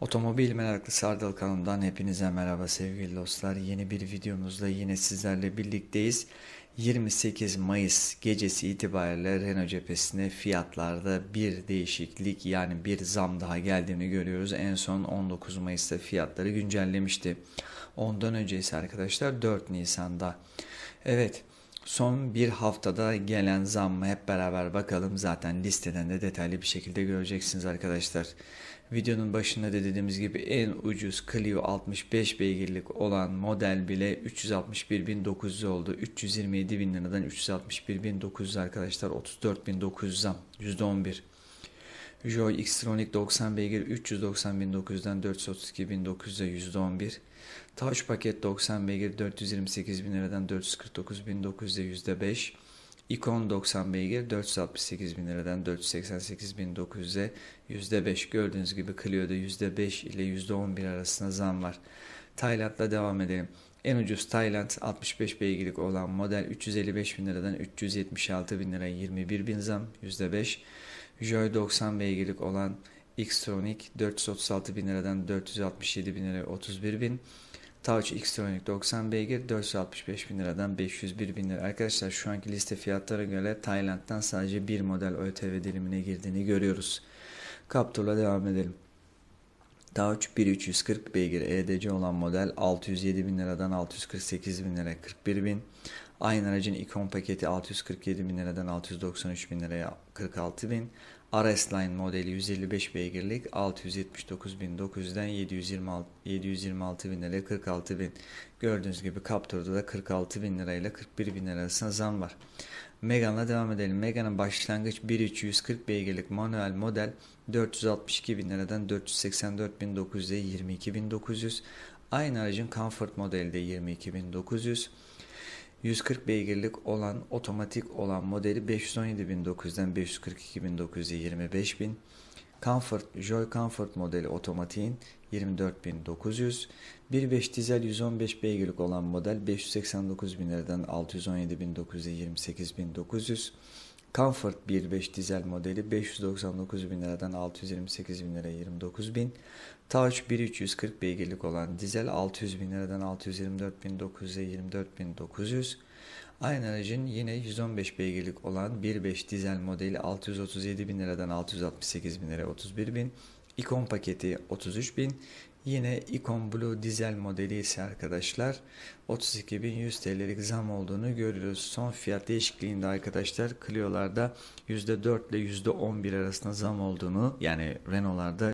Otomobil Meraklı Sardal kanalından hepinize merhaba sevgili dostlar. Yeni bir videomuzda yine sizlerle birlikteyiz. 28 Mayıs gecesi itibariyle Renault cephesine fiyatlarda bir değişiklik yani bir zam daha geldiğini görüyoruz. En son 19 Mayıs'ta fiyatları güncellemişti. Ondan önce ise arkadaşlar 4 Nisan'da. Evet son bir haftada gelen zamma hep beraber bakalım. Zaten listeden de detaylı bir şekilde göreceksiniz arkadaşlar. Videonun başında da dediğimiz gibi en ucuz Clio 65 beygirlik olan model bile 361.900 oldu. 327.000 liradan 361.900 arkadaşlar 34.900 zam %11. Joy Xtronic 90 beygir 390.900'den 432.900'e %11. Touch paket 90 beygir 428.000 liradan 449.900'e %5. Icon 90 beygir 468 bin liradan 488 %5 gördüğünüz gibi Clio'da %5 ile %11 arasında zam var. Tayland'la devam edelim. En ucuz Tayland 65 beygirlik olan model 355 bin liradan 376 bin liraya 21 bin zam %5. Joy 90 beygirlik olan Xtronic 436 bin liradan 467 bin liraya 31 bin. Touch Xtronic 90 beygir 465 bin liradan 501 bin lira. Arkadaşlar şu anki liste fiyatlara göre Tayland'dan sadece bir model ÖTV dilimine girdiğini görüyoruz. Kaptur'la devam edelim. Taç 1340 beygir EDC olan model 607 bin liradan 648 bin liraya 41 bin. Aynı aracın ikon paketi 647 bin liradan 693 bin liraya 46 bin. RS Line modeli 155 beygirlik 679.900'den 726, 726 liraya 46 Gördüğünüz gibi Captur'da da 46.000 lirayla 41.000 lira arasında zam var. Megan'la devam edelim. Megan'ın başlangıç 1.340 beygirlik manuel model 462 bin liradan 484 bin Aynı aracın Comfort modeli de 22.900. 140 beygirlik olan otomatik olan modeli 517.900'den 542.900'e 25.000. Comfort, Joy Comfort modeli otomatiğin 24.900. 1.5 dizel 115 beygirlik olan model 589.000 liradan 617.900'e 28.900. Comfort 1.5 dizel modeli 599 bin liradan 628 bin liraya 29 bin. Taç 1.340 beygirlik olan dizel 600 bin liradan 624 bin 24 bin 900. Aynı aracın yine 115 beygirlik olan 1.5 dizel modeli 637 bin liradan 668 bin liraya 31 bin. ikon paketi 33 bin. Yine ikon Blue dizel modeli ise arkadaşlar 32.100 TL'lik zam olduğunu görüyoruz. Son fiyat değişikliğinde arkadaşlar Clio'larda %4 ile %11 arasında zam olduğunu yani Renault'larda